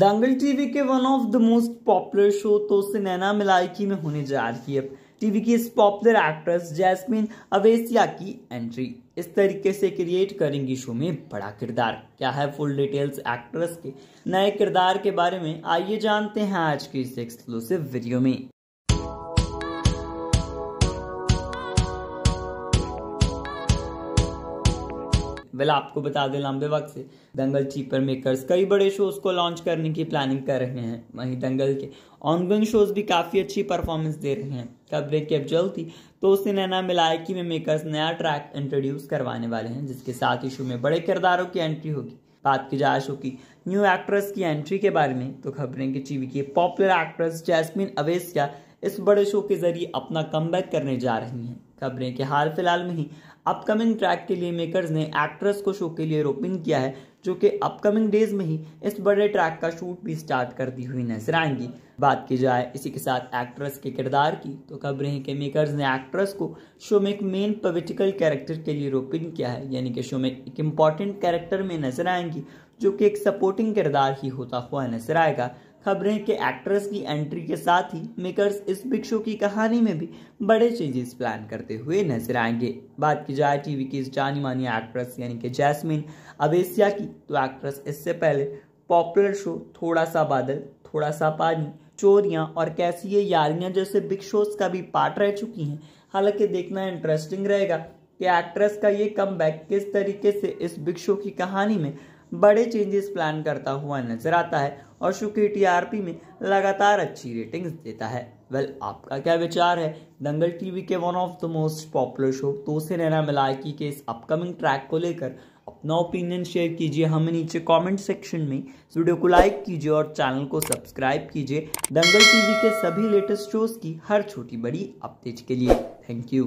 दंगल TV के one of the most popular show तो सिनेना मिलाइकी में होने जा रही है टीवी की इस पॉपुलर एक्ट्रेस जैस्मिन अवेसिया की एंट्री इस तरीके से क्रिएट करेंगी शो में बड़ा किरदार क्या है फुल डिटेल्स एक्ट्रेस के नए किरदार के बारे में आइए जानते हैं आज की इस एक्सक्लूसिव वीडियो में वेल आपको बता दें लंबे वक्त से दंगल चीपर मेकर्स कई बड़े शोज को लॉन्च करने की प्लानिंग कर रहे हैं वहीं दंगल के ऑनगोइंग शोज भी काफ़ी अच्छी परफॉर्मेंस दे रहे हैं कवरेज की अब जल्दी तो उसने नैना मिलाया कि में मेकर्स नया ट्रैक इंट्रोड्यूस करवाने वाले हैं जिसके साथ ही शो में बड़े किरदारों की एंट्री होगी बात की जाए शो की न्यू एक्ट्रेस की एंट्री के बारे में तो खबरें कि टीवी की पॉपुलर एक्ट्रेस जैस्मिन अवेसिया इस बड़े शो के जरिए अपना कम करने जा रही हैं खबरें कि हाल फिलहाल में ही अपकमिंग ट्रैक के लिए मेकर्स ने एक्ट्रेस को शो के लिए रोपिंग किया है जो कि अपकमिंग डेज में ही इस बड़े ट्रैक का शूट भी स्टार्ट करती हुई नजर आएंगी बात की जाए इसी के साथ एक्ट्रेस के किरदार की तो खबरें हैं कि मेकर्स ने एक्ट्रेस को शो में एक मेन पोलिटिकल कैरेक्टर के लिए रोपिंग किया है यानी कि शो में एक इम्पॉर्टेंट कैरेक्टर में नजर आएंगी जो कि एक सपोर्टिंग किरदार ही होता हुआ नजर आएगा खबरें के एक्ट्रेस की एंट्री के साथ ही मेकर्स इस बिग शो की कहानी में भी बड़े चेंजेस प्लान करते करते हुए नजर आएंगे बात की जाए टीवी की इस जानी मानी एक्ट्रेस यानी कि जैस्मिन अवेसिया की तो एक्ट्रेस इससे पहले पॉपुलर शो थोड़ा सा बादल थोड़ा सा पानी चोरियां और कैसी ये यारियां जैसे बिग शोज का भी पार्ट रह चुकी हैं हालांकि देखना इंटरेस्टिंग रहेगा कि एक्ट्रेस का ये कम किस तरीके से इस बिग शो की कहानी में बड़े चेंजेस प्लान करता हुआ नजर आता है और शुक्र टीआरपी में लगातार अच्छी रेटिंग्स देता है वेल well, आपका क्या विचार है दंगल टीवी के one of the most popular show तो से नैना मिलाकी के इस अपकमिंग ट्रैक को लेकर अपना ओपिनियन शेयर कीजिए हमें नीचे कमेंट सेक्शन में इस वीडियो को लाइक कीजिए और चैनल को सब्सक्राइब कीजिए दंगल टीवी के सभी लेटेस्ट शोज की हर छोटी बड़ी अपडेट के लिए थैंक यू